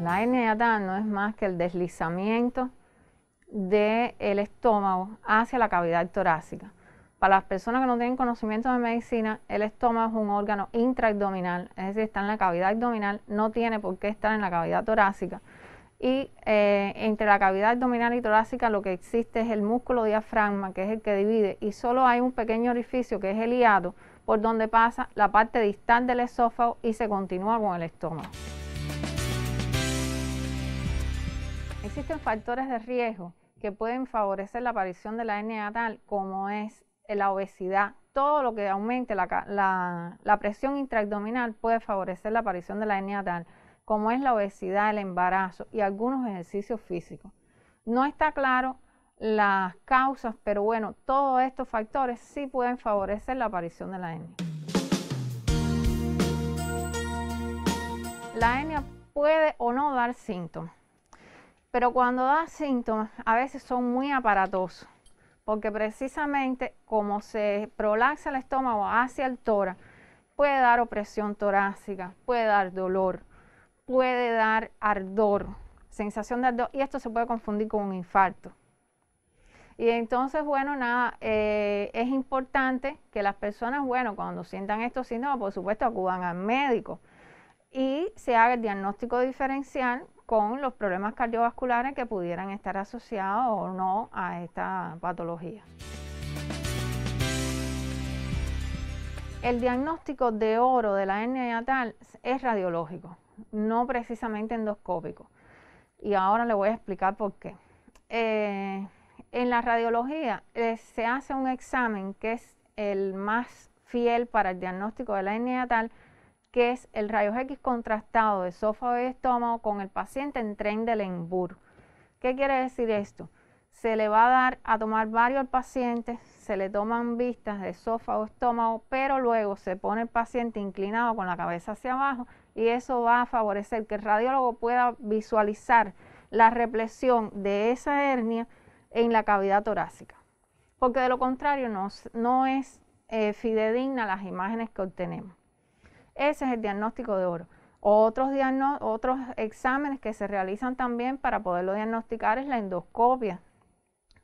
La hernia no es más que el deslizamiento del el estómago hacia la cavidad torácica. Para las personas que no tienen conocimiento de medicina, el estómago es un órgano intraabdominal, es decir, está en la cavidad abdominal, no tiene por qué estar en la cavidad torácica. Y eh, entre la cavidad abdominal y torácica lo que existe es el músculo diafragma, que es el que divide, y solo hay un pequeño orificio que es el hiato, por donde pasa la parte distal del esófago y se continúa con el estómago. Existen factores de riesgo que pueden favorecer la aparición de la hernia tal como es la obesidad. Todo lo que aumente la, presión intraabdominal puede favorecer la aparición de la hernia tal como es la obesidad, el embarazo y algunos ejercicios físicos. No está claro las causas, pero bueno, todos estos factores sí pueden favorecer la aparición de la hernia. La hernia puede o no dar síntomas. Pero cuando da síntomas, a veces son muy aparatosos, porque precisamente como se prolaxa el estómago hacia el tórax, puede dar opresión torácica, puede dar dolor, puede dar ardor, sensación de ardor, y esto se puede confundir con un infarto. Y entonces, bueno, nada, eh, es importante que las personas, bueno, cuando sientan estos síntomas, por supuesto, acudan al médico y se haga el diagnóstico diferencial con los problemas cardiovasculares que pudieran estar asociados o no a esta patología. El diagnóstico de oro de la hernia hiatal es radiológico, no precisamente endoscópico. Y ahora le voy a explicar por qué. Eh, en la radiología eh, se hace un examen que es el más fiel para el diagnóstico de la hernia hiatal, que es el rayo X contrastado de esófago y estómago con el paciente en tren del ¿Qué quiere decir esto? Se le va a dar a tomar varios al paciente, se le toman vistas de esófago, estómago, pero luego se pone el paciente inclinado con la cabeza hacia abajo y eso va a favorecer que el radiólogo pueda visualizar la represión de esa hernia en la cavidad torácica, porque de lo contrario no, no es eh, fidedigna las imágenes que obtenemos. Ese es el diagnóstico de oro. Otros, otros exámenes que se realizan también para poderlo diagnosticar es la endoscopia,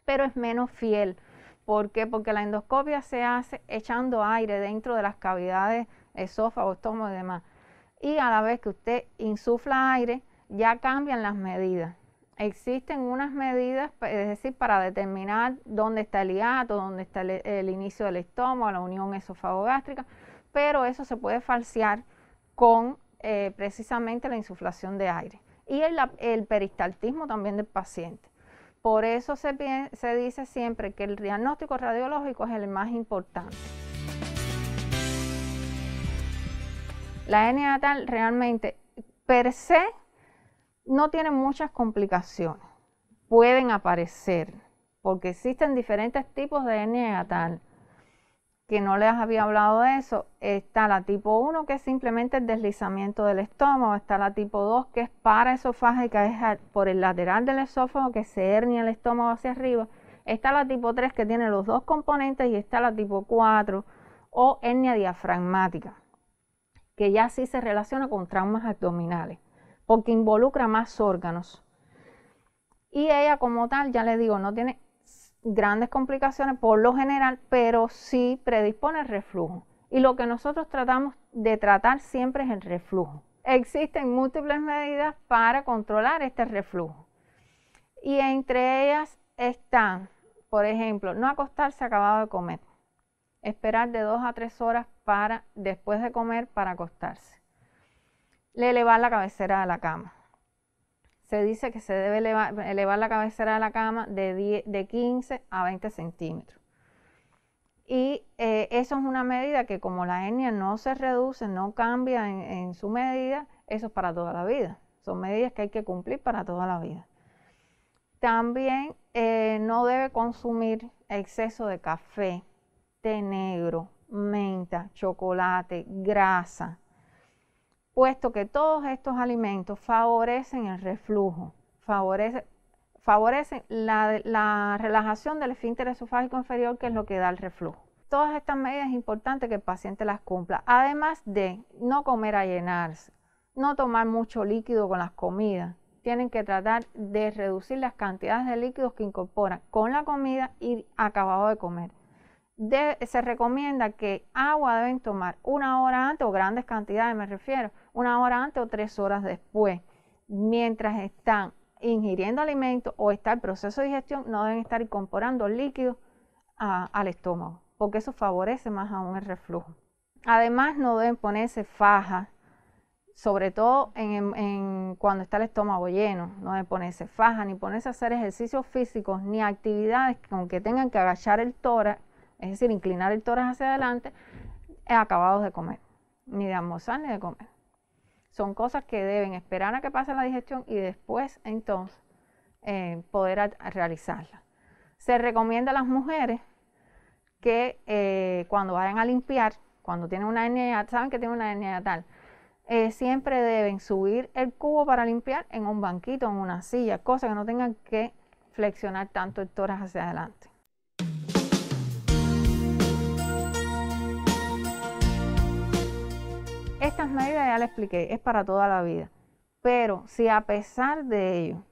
pero es menos fiel. ¿Por qué? Porque la endoscopia se hace echando aire dentro de las cavidades esófago, estómago y demás. Y a la vez que usted insufla aire, ya cambian las medidas. Existen unas medidas, es decir, para determinar dónde está el hiato, dónde está el, el inicio del estómago, la unión esofagogástrica, pero eso se puede falsear con eh, precisamente la insuflación de aire y el, peristaltismo también del paciente. Por eso se, dice siempre que el diagnóstico radiológico es el más importante. La hernia natal realmente per se no tiene muchas complicaciones. Pueden aparecer porque existen diferentes tipos de hernia atal que no les había hablado de eso, está la tipo 1 que es simplemente el deslizamiento del estómago, está la tipo 2 que es para esofágica, es por el lateral del esófago que se hernia el estómago hacia arriba, está la tipo 3 que tiene los dos componentes y está la tipo 4 o hernia diafragmática, que ya sí se relaciona con traumas abdominales, porque involucra más órganos. Y ella como tal, ya le digo, no tiene grandes complicaciones por lo general, pero sí predispone al reflujo. Y lo que nosotros tratamos de tratar siempre es el reflujo. Existen múltiples medidas para controlar este reflujo. Y entre ellas están, por ejemplo, no acostarse acabado de comer. Esperar de dos a tres horas para, después de comer para acostarse. Le elevar la cabecera de la cama se dice que se debe elevar, la cabecera de la cama de, 15 a 20 centímetros. Y eh, eso es una medida que como la hernia no se reduce, no cambia en, su medida, eso es para toda la vida. Son medidas que hay que cumplir para toda la vida. También eh, no debe consumir exceso de café, té negro, menta, chocolate, grasa, puesto que todos estos alimentos favorecen el reflujo, favorecen, la, la, relajación del esfínter esofágico inferior, que es lo que da el reflujo. Todas estas medidas es importante que el paciente las cumpla, además de no comer a llenarse, no tomar mucho líquido con las comidas. Tienen que tratar de reducir las cantidades de líquidos que incorporan con la comida y acabado de comer se recomienda que agua deben tomar una hora antes, o grandes cantidades me refiero, una hora antes o tres horas después. Mientras están ingiriendo alimentos o está el proceso de digestión, no deben estar incorporando líquidos al estómago, porque eso favorece más aún el reflujo. Además, no deben ponerse faja, sobre todo en, cuando está el estómago lleno, no deben ponerse faja, ni ponerse a hacer ejercicios físicos, ni actividades con que tengan que agachar el tórax es decir, inclinar el tórax hacia adelante, acabados de comer, ni de almorzar ni de comer. Son cosas que deben esperar a que pase la digestión y después entonces eh, poder realizarla. Se recomienda a las mujeres que eh, cuando vayan a limpiar, cuando tienen una hernia, saben que tienen una hernia tal, eh, siempre deben subir el cubo para limpiar en un banquito, en una silla, cosa que no tengan que flexionar tanto el tórax hacia adelante. estas medidas ya le expliqué, es para toda la vida. Pero si a pesar de ello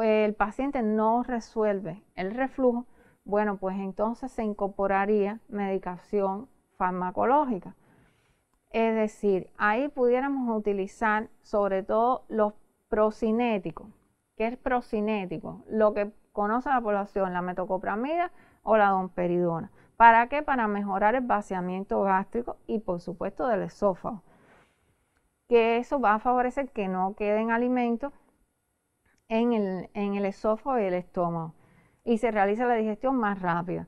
el paciente no resuelve el reflujo, bueno, pues entonces se incorporaría medicación farmacológica. Es decir, ahí pudiéramos utilizar sobre todo los procinéticos. ¿Qué es procinético? Lo que conoce la población, la metocopramida o la domperidona. ¿Para qué? Para mejorar el vaciamiento gástrico y por supuesto del esófago que eso va a favorecer que no queden alimentos en el, en el esófago y el estómago y se realiza la digestión más rápida.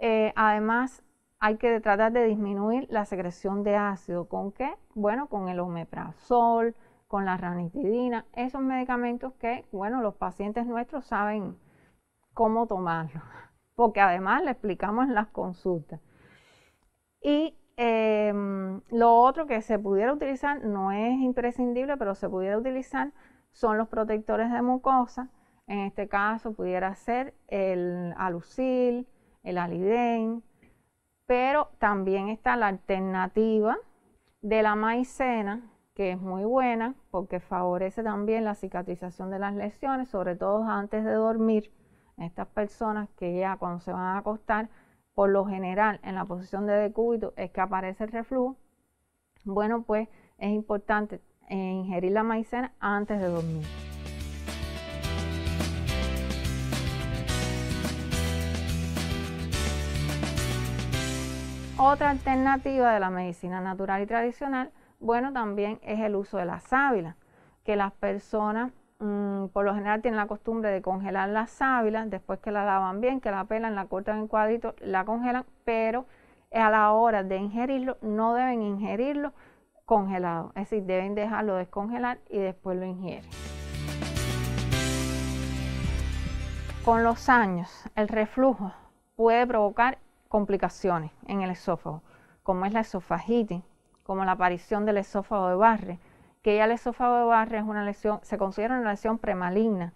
Eh, además, hay que tratar de disminuir la secreción de ácido. ¿Con qué? Bueno, con el omeprazol, con la ranitidina, esos medicamentos que, bueno, los pacientes nuestros saben cómo tomarlos, porque además le explicamos en las consultas. Y Em, lo otro que se pudiera utilizar, no es imprescindible, pero se pudiera utilizar, son los protectores de mucosa. En este caso pudiera ser el alucil, el alidén, pero también está la alternativa de la maicena, que es muy buena porque favorece también la cicatrización de las lesiones, sobre todo antes de dormir. Estas personas que ya cuando se van a acostar por lo general en la posición de decúbito es que aparece el reflujo, bueno, pues es importante eh, ingerir la maicena antes de dormir. Otra alternativa de la medicina natural y tradicional, bueno, también es el uso de la sábila, que las personas Mm, por lo general tienen la costumbre de congelar las sábila, después que la lavan bien, que la pelan, la cortan en cuadritos, la congelan, pero a la hora de ingerirlo no deben ingerirlo congelado, es decir, deben dejarlo descongelar y después lo ingieren. Con los años, el reflujo puede provocar complicaciones en el esófago, como es la esofagitis, como la aparición del esófago de Barre, que ya el esófago de barrio es una lesión, se considera una lesión premaligna,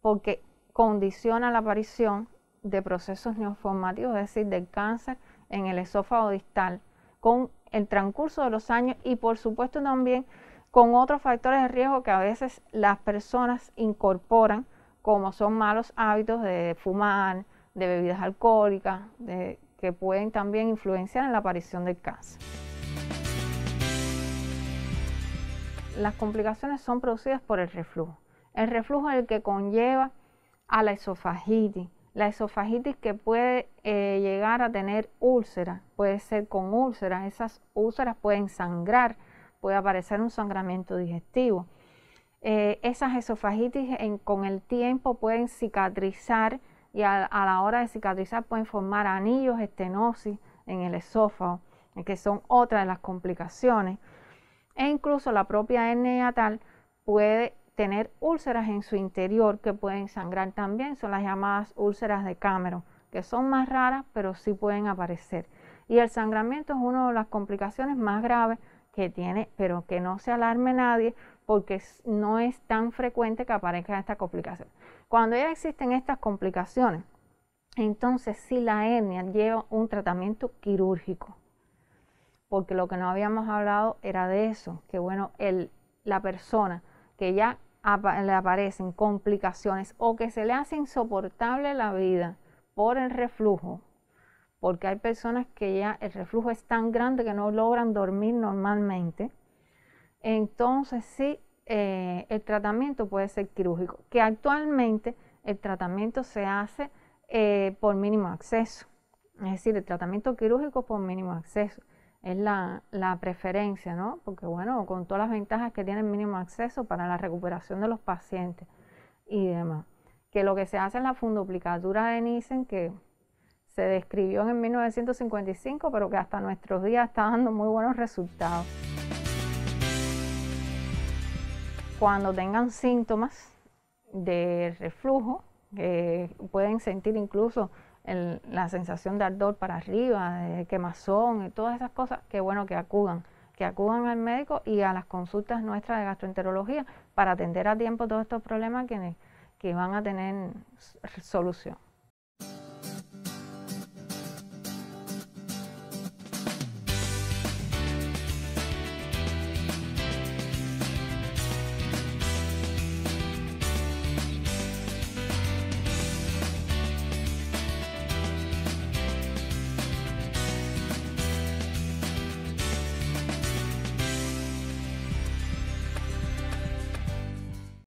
porque condiciona la aparición de procesos neoformativos, es decir, del cáncer en el esófago distal, con el transcurso de los años y por supuesto también con otros factores de riesgo que a veces las personas incorporan, como son malos hábitos de fumar, de bebidas alcohólicas, que pueden también influenciar en la aparición del cáncer. las complicaciones son producidas por el reflujo. El reflujo es el que conlleva a la esofagitis. La esofagitis que puede eh, llegar a tener úlceras, puede ser con úlceras, esas úlceras pueden sangrar, puede aparecer un sangramiento digestivo. Eh, esas esofagitis con el tiempo pueden cicatrizar y a, la hora de cicatrizar pueden formar anillos, estenosis en el esófago, que son otra de las complicaciones e incluso la propia hernia natal puede tener úlceras en su interior que pueden sangrar también, son las llamadas úlceras de Cameron que son más raras pero sí pueden aparecer. Y el sangramiento es una de las complicaciones más graves que tiene, pero que no se alarme nadie porque no es tan frecuente que aparezca esta complicación. Cuando ya existen estas complicaciones, entonces si la hernia lleva un tratamiento quirúrgico, porque lo que no habíamos hablado era de eso, que bueno, la persona que ya le aparecen complicaciones o que se le hace insoportable la vida por el reflujo, porque hay personas que ya el reflujo es tan grande que no logran dormir normalmente, entonces sí, eh, el tratamiento puede ser quirúrgico, que actualmente el tratamiento se hace eh, por mínimo acceso, es decir, el tratamiento quirúrgico por mínimo acceso es la, la, preferencia, ¿no? Porque bueno, con todas las ventajas que tiene el mínimo acceso para la recuperación de los pacientes y demás. Que lo que se hace es la funduplicatura de Nissen, que se describió en 1955, pero que hasta nuestros días está dando muy buenos resultados. Cuando tengan síntomas de reflujo, eh, pueden sentir incluso la sensación de ardor para arriba, de quemazón y todas esas cosas, que bueno que acudan, que acudan al médico y a las consultas nuestras de gastroenterología para atender a tiempo todos estos problemas que, que van a tener solución.